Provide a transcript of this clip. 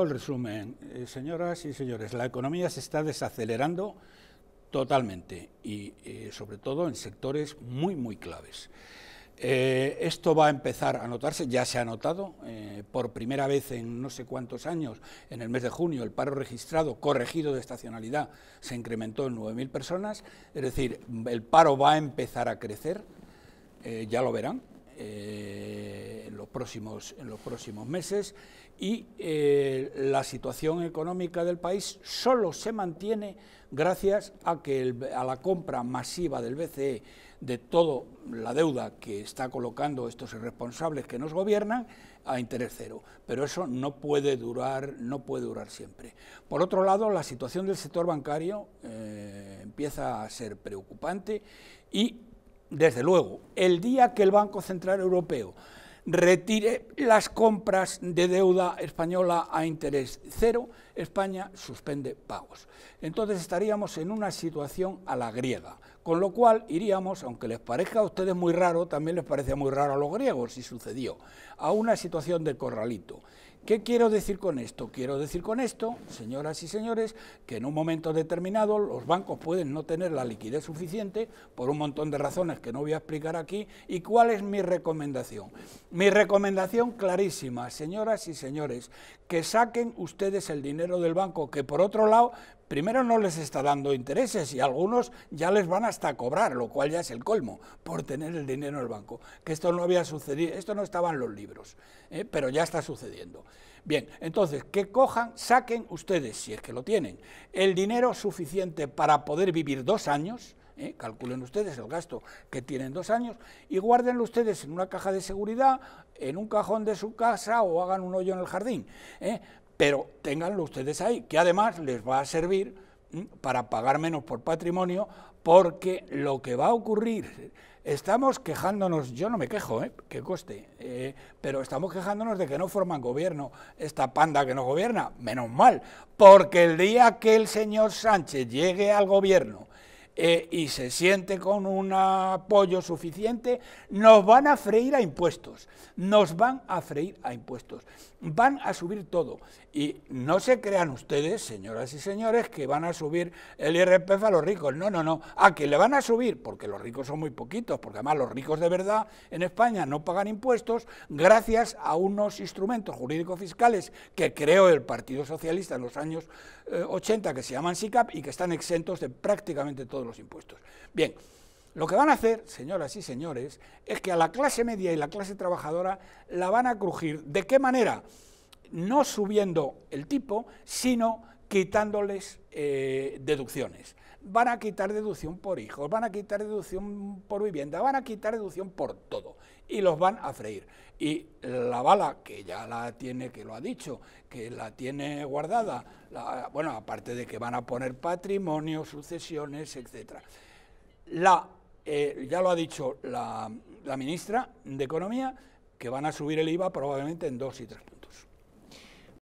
El resumen, eh, señoras y señores, la economía se está desacelerando totalmente y eh, sobre todo en sectores muy, muy claves. Eh, esto va a empezar a notarse, ya se ha notado, por primera vez en no sé cuántos años, en el mes de junio, el paro registrado, corregido de estacionalidad, se incrementó en 9.000 personas, es decir, el paro va a empezar a crecer, ya lo verán próximos, en los próximos meses y eh, la situación económica del país solo se mantiene gracias a, que a la compra masiva del BCE de toda la deuda que está colocando estos irresponsables que nos gobiernan a interés cero. Pero eso no puede durar, no puede durar siempre. Por otro lado, la situación del sector bancario eh, empieza a ser preocupante y, desde luego, el día que el Banco Central Europeo retire las compras de deuda española a interés cero, España suspende pagos. Entonces estaríamos en una situación a la griega, con lo cual iríamos, aunque les parezca a ustedes muy raro, también les parece muy raro a los griegos si sucedió, a una situación de corralito. ¿Qué quiero decir con esto? Quiero decir con esto, señoras y señores, que en un momento determinado los bancos pueden no tener la liquidez suficiente por un montón de razones que no voy a explicar aquí. ¿Y cuál es mi recomendación? Mi recomendación clarísima, señoras y señores, que saquen ustedes el dinero del banco, que por otro lado primero no les está dando intereses y algunos ya les van hasta a cobrar, lo cual ya es el colmo, por tener el dinero en el banco. Que esto no había sucedido, esto no estaba en los libros, ¿eh? pero ya está sucediendo. Bien, entonces, que cojan, saquen ustedes, si es que lo tienen, el dinero suficiente para poder vivir dos años, ¿eh? calculen ustedes el gasto que tienen dos años, y guárdenlo ustedes en una caja de seguridad, en un cajón de su casa o hagan un hoyo en el jardín, ¿eh? pero ténganlo ustedes ahí, que además les va a servir para pagar menos por patrimonio, porque lo que va a ocurrir, estamos quejándonos, yo no me quejo, ¿eh? que coste, eh, pero estamos quejándonos de que no forman gobierno esta panda que nos gobierna, menos mal, porque el día que el señor Sánchez llegue al gobierno eh, y se siente con un apoyo suficiente, nos van a freír a impuestos, nos van a freír a impuestos, van a subir todo. Y no se crean ustedes, señoras y señores, que van a subir el IRPF a los ricos, no, no, no, a que le van a subir, porque los ricos son muy poquitos, porque además los ricos de verdad en España no pagan impuestos gracias a unos instrumentos jurídicos fiscales que creó el Partido Socialista en los años 80, eh, que se llaman SICAP y que están exentos de prácticamente todo los impuestos. Bien, lo que van a hacer, señoras y señores, es que a la clase media y la clase trabajadora la van a crujir. ¿De qué manera? No subiendo el tipo, sino quitándoles eh, deducciones. Van a quitar deducción por hijos, van a quitar deducción por vivienda, van a quitar deducción por todo y los van a freír. Y la bala, que ya la tiene, que lo ha dicho, que la tiene guardada, bueno, aparte de que van a poner patrimonio, sucesiones, etc. La, eh, ya lo ha dicho la, la ministra de Economía, que van a subir el IVA probablemente en dos y tres puntos.